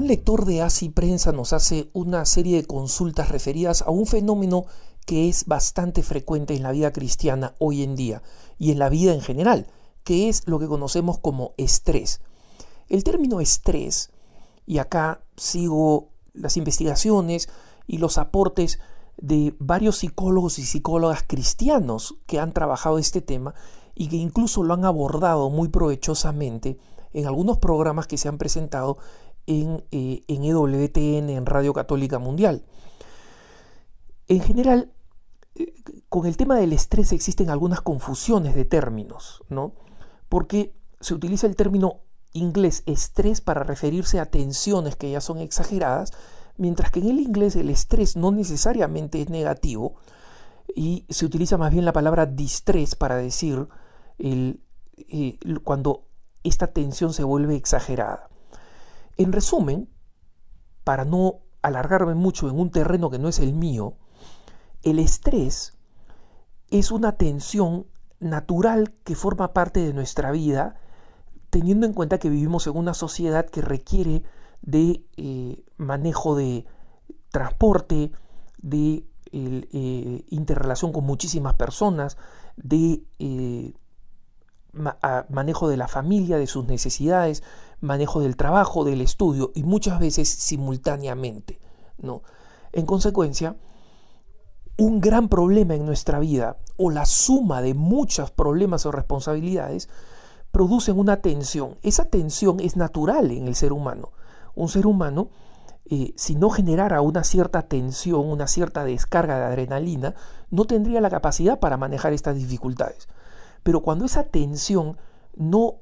Un lector de ASI Prensa nos hace una serie de consultas referidas a un fenómeno que es bastante frecuente en la vida cristiana hoy en día y en la vida en general, que es lo que conocemos como estrés. El término estrés, y acá sigo las investigaciones y los aportes de varios psicólogos y psicólogas cristianos que han trabajado este tema y que incluso lo han abordado muy provechosamente en algunos programas que se han presentado en, EWTN, eh, e en Radio Católica Mundial. En general, eh, con el tema del estrés existen algunas confusiones de términos, ¿no? Porque se utiliza el término inglés estrés para referirse a tensiones que ya son exageradas, mientras que en el inglés el estrés no necesariamente es negativo y se utiliza más bien la palabra distrés para decir eh, cuando esta tensión se vuelve exagerada. En resumen, para no alargarme mucho en un terreno que no es el mío, el estrés es una tensión natural que forma parte de nuestra vida, teniendo en cuenta que vivimos en una sociedad que requiere de eh, manejo de transporte, de eh, interrelación con muchísimas personas, de eh, manejo de la familia, de sus necesidades, manejo del trabajo, del estudio y muchas veces simultáneamente. ¿no? En consecuencia, un gran problema en nuestra vida o la suma de muchos problemas o responsabilidades producen una tensión. Esa tensión es natural en el ser humano. Un ser humano, eh, si no generara una cierta tensión, una cierta descarga de adrenalina, no tendría la capacidad para manejar estas dificultades. Pero cuando esa tensión no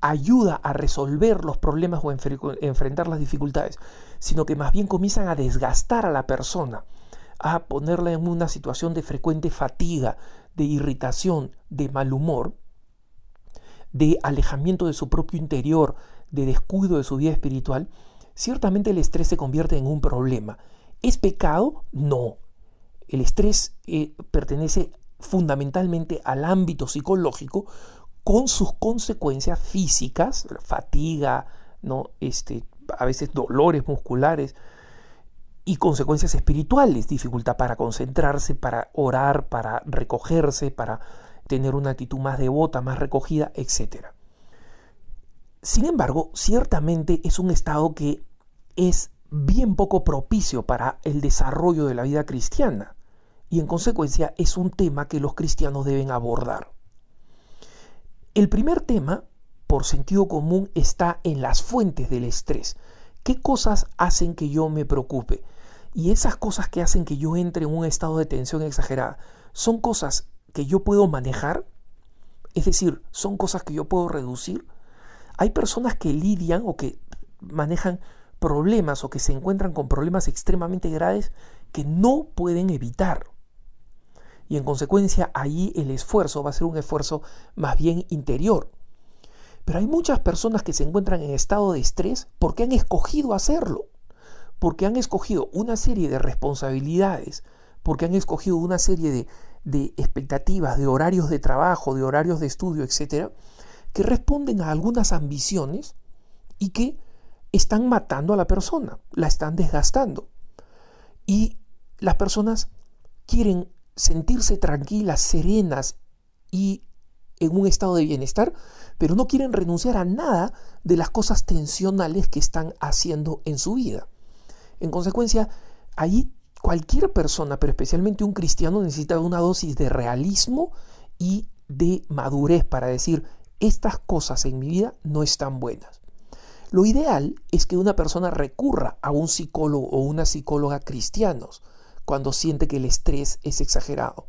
ayuda a resolver los problemas o enfrentar las dificultades, sino que más bien comienzan a desgastar a la persona, a ponerla en una situación de frecuente fatiga, de irritación, de mal humor, de alejamiento de su propio interior, de descuido de su vida espiritual, ciertamente el estrés se convierte en un problema. ¿Es pecado? No. El estrés eh, pertenece fundamentalmente al ámbito psicológico con sus consecuencias físicas, fatiga, ¿no? este, a veces dolores musculares y consecuencias espirituales, dificultad para concentrarse, para orar, para recogerse, para tener una actitud más devota, más recogida, etc. Sin embargo, ciertamente es un estado que es bien poco propicio para el desarrollo de la vida cristiana y en consecuencia es un tema que los cristianos deben abordar. El primer tema, por sentido común, está en las fuentes del estrés. ¿Qué cosas hacen que yo me preocupe? Y esas cosas que hacen que yo entre en un estado de tensión exagerada, ¿son cosas que yo puedo manejar? Es decir, ¿son cosas que yo puedo reducir? Hay personas que lidian o que manejan problemas o que se encuentran con problemas extremadamente graves que no pueden evitar y en consecuencia ahí el esfuerzo va a ser un esfuerzo más bien interior. Pero hay muchas personas que se encuentran en estado de estrés porque han escogido hacerlo, porque han escogido una serie de responsabilidades, porque han escogido una serie de, de expectativas, de horarios de trabajo, de horarios de estudio, etcétera, que responden a algunas ambiciones y que están matando a la persona, la están desgastando. Y las personas quieren sentirse tranquilas, serenas y en un estado de bienestar, pero no quieren renunciar a nada de las cosas tensionales que están haciendo en su vida. En consecuencia, ahí cualquier persona, pero especialmente un cristiano, necesita una dosis de realismo y de madurez para decir, estas cosas en mi vida no están buenas. Lo ideal es que una persona recurra a un psicólogo o una psicóloga cristianos cuando siente que el estrés es exagerado.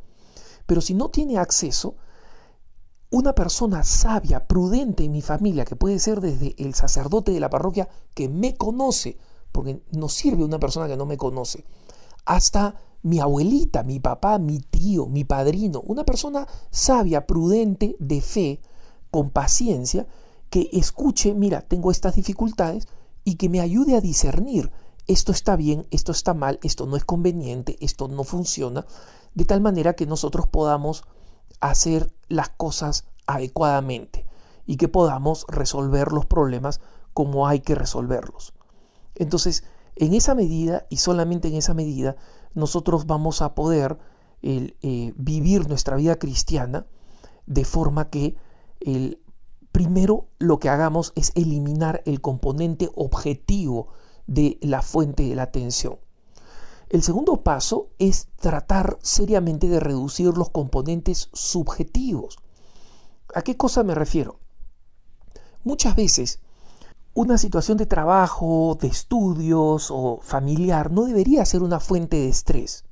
Pero si no tiene acceso, una persona sabia, prudente en mi familia, que puede ser desde el sacerdote de la parroquia que me conoce, porque no sirve una persona que no me conoce, hasta mi abuelita, mi papá, mi tío, mi padrino, una persona sabia, prudente, de fe, con paciencia, que escuche, mira, tengo estas dificultades y que me ayude a discernir esto está bien, esto está mal, esto no es conveniente, esto no funciona, de tal manera que nosotros podamos hacer las cosas adecuadamente y que podamos resolver los problemas como hay que resolverlos. Entonces, en esa medida y solamente en esa medida, nosotros vamos a poder eh, vivir nuestra vida cristiana de forma que el, primero lo que hagamos es eliminar el componente objetivo de la fuente de la tensión. El segundo paso es tratar seriamente de reducir los componentes subjetivos. ¿A qué cosa me refiero? Muchas veces una situación de trabajo, de estudios o familiar no debería ser una fuente de estrés.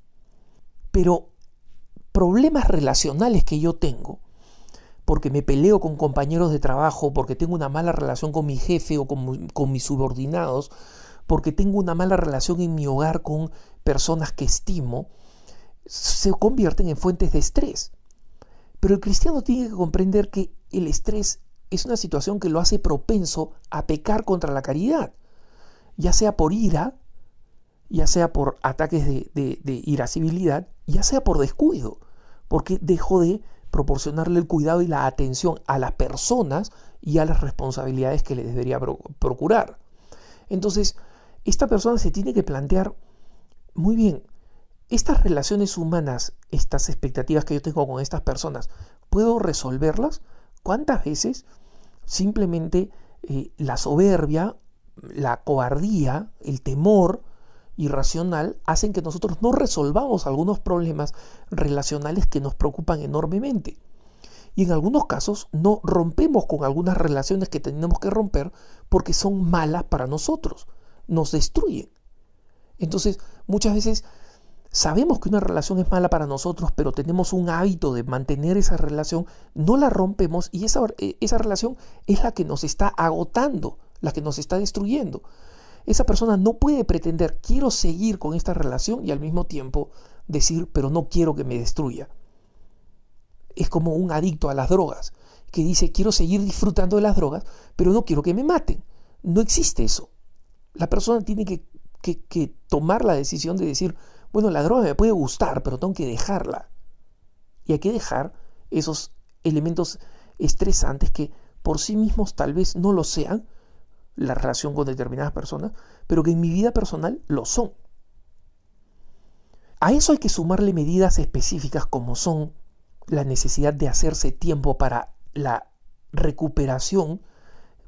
Pero problemas relacionales que yo tengo, porque me peleo con compañeros de trabajo, porque tengo una mala relación con mi jefe o con, con mis subordinados, porque tengo una mala relación en mi hogar con personas que estimo, se convierten en fuentes de estrés. Pero el cristiano tiene que comprender que el estrés es una situación que lo hace propenso a pecar contra la caridad, ya sea por ira, ya sea por ataques de, irascibilidad, ya sea por descuido, porque dejó de proporcionarle el cuidado y la atención a las personas y a las responsabilidades que le debería procurar. Entonces, esta persona se tiene que plantear, muy bien, estas relaciones humanas, estas expectativas que yo tengo con estas personas, ¿puedo resolverlas? ¿Cuántas veces simplemente eh, la soberbia, la cobardía, el temor irracional hacen que nosotros no resolvamos algunos problemas relacionales que nos preocupan enormemente? Y en algunos casos no rompemos con algunas relaciones que tenemos que romper porque son malas para nosotros nos destruyen. Entonces, muchas veces sabemos que una relación es mala para nosotros, pero tenemos un hábito de mantener esa relación, no la rompemos y esa, eh, esa relación es la que nos está agotando, la que nos está destruyendo. Esa persona no puede pretender, quiero seguir con esta relación y al mismo tiempo decir, pero no quiero que me destruya. Es como un adicto a las drogas, que dice, quiero seguir disfrutando de las drogas, pero no quiero que me maten. No existe eso la persona tiene que, tomar la decisión de decir, bueno, la droga me puede gustar, pero tengo que dejarla. Y hay que dejar esos elementos estresantes que por sí mismos tal vez no lo sean, la relación con determinadas personas, pero que en mi vida personal lo son. A eso hay que sumarle medidas específicas como son la necesidad de hacerse tiempo para la recuperación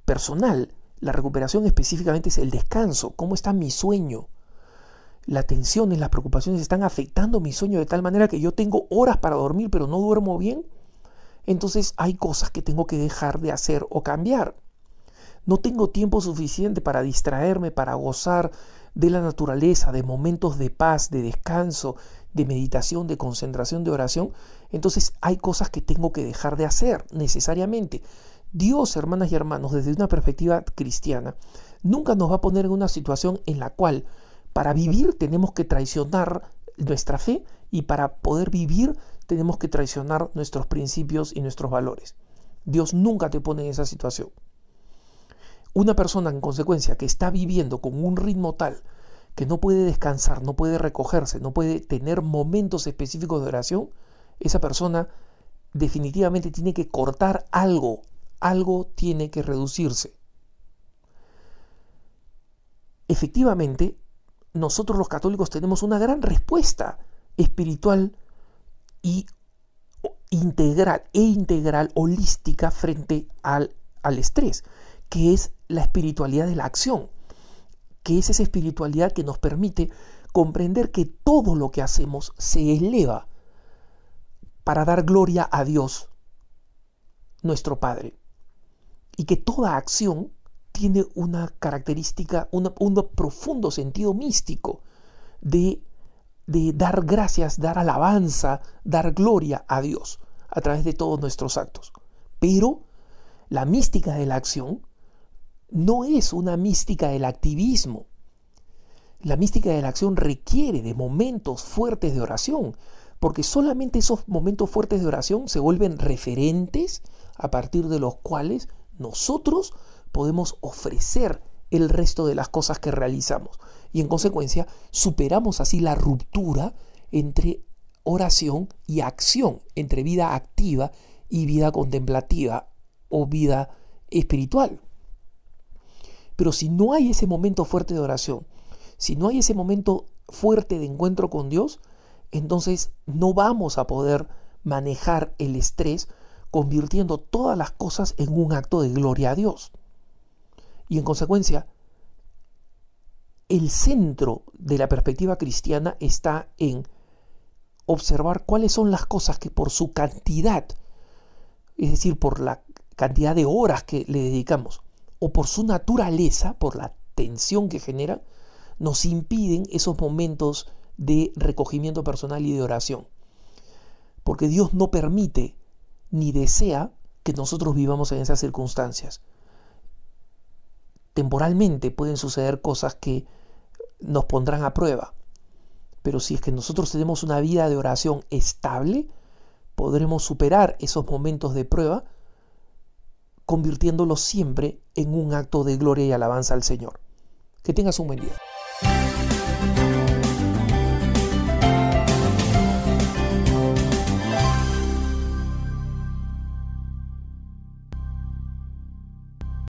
personal, la recuperación específicamente es el descanso, cómo está mi sueño. Las tensiones, las preocupaciones están afectando mi sueño de tal manera que yo tengo horas para dormir pero no duermo bien. Entonces hay cosas que tengo que dejar de hacer o cambiar. No tengo tiempo suficiente para distraerme, para gozar de la naturaleza, de momentos de paz, de descanso, de meditación, de concentración, de oración. Entonces hay cosas que tengo que dejar de hacer necesariamente. Dios, hermanas y hermanos, desde una perspectiva cristiana, nunca nos va a poner en una situación en la cual para vivir tenemos que traicionar nuestra fe y para poder vivir tenemos que traicionar nuestros principios y nuestros valores. Dios nunca te pone en esa situación. Una persona en consecuencia que está viviendo con un ritmo tal que no puede descansar, no puede recogerse, no puede tener momentos específicos de oración, esa persona definitivamente tiene que cortar algo, algo tiene que reducirse. Efectivamente, nosotros los católicos tenemos una gran respuesta espiritual y integral e integral holística frente al, al estrés, que es la espiritualidad de la acción, que es esa espiritualidad que nos permite comprender que todo lo que hacemos se eleva para dar gloria a Dios, nuestro Padre y que toda acción tiene una característica, un profundo sentido místico de, de dar gracias, dar alabanza, dar gloria a Dios a través de todos nuestros actos. Pero la mística de la acción no es una mística del activismo. La mística de la acción requiere de momentos fuertes de oración, porque solamente esos momentos fuertes de oración se vuelven referentes a partir de los cuales nosotros podemos ofrecer el resto de las cosas que realizamos. Y en consecuencia, superamos así la ruptura entre oración y acción, entre vida activa y vida contemplativa o vida espiritual. Pero si no hay ese momento fuerte de oración, si no hay ese momento fuerte de encuentro con Dios, entonces no vamos a poder manejar el estrés convirtiendo todas las cosas en un acto de gloria a Dios. Y en consecuencia, el centro de la perspectiva cristiana está en observar cuáles son las cosas que por su cantidad, es decir, por la cantidad de horas que le dedicamos, o por su naturaleza, por la tensión que genera, nos impiden esos momentos de recogimiento personal y de oración. Porque Dios no permite ni desea que nosotros vivamos en esas circunstancias. Temporalmente pueden suceder cosas que nos pondrán a prueba, pero si es que nosotros tenemos una vida de oración estable, podremos superar esos momentos de prueba, convirtiéndolos siempre en un acto de gloria y alabanza al Señor. Que tengas un buen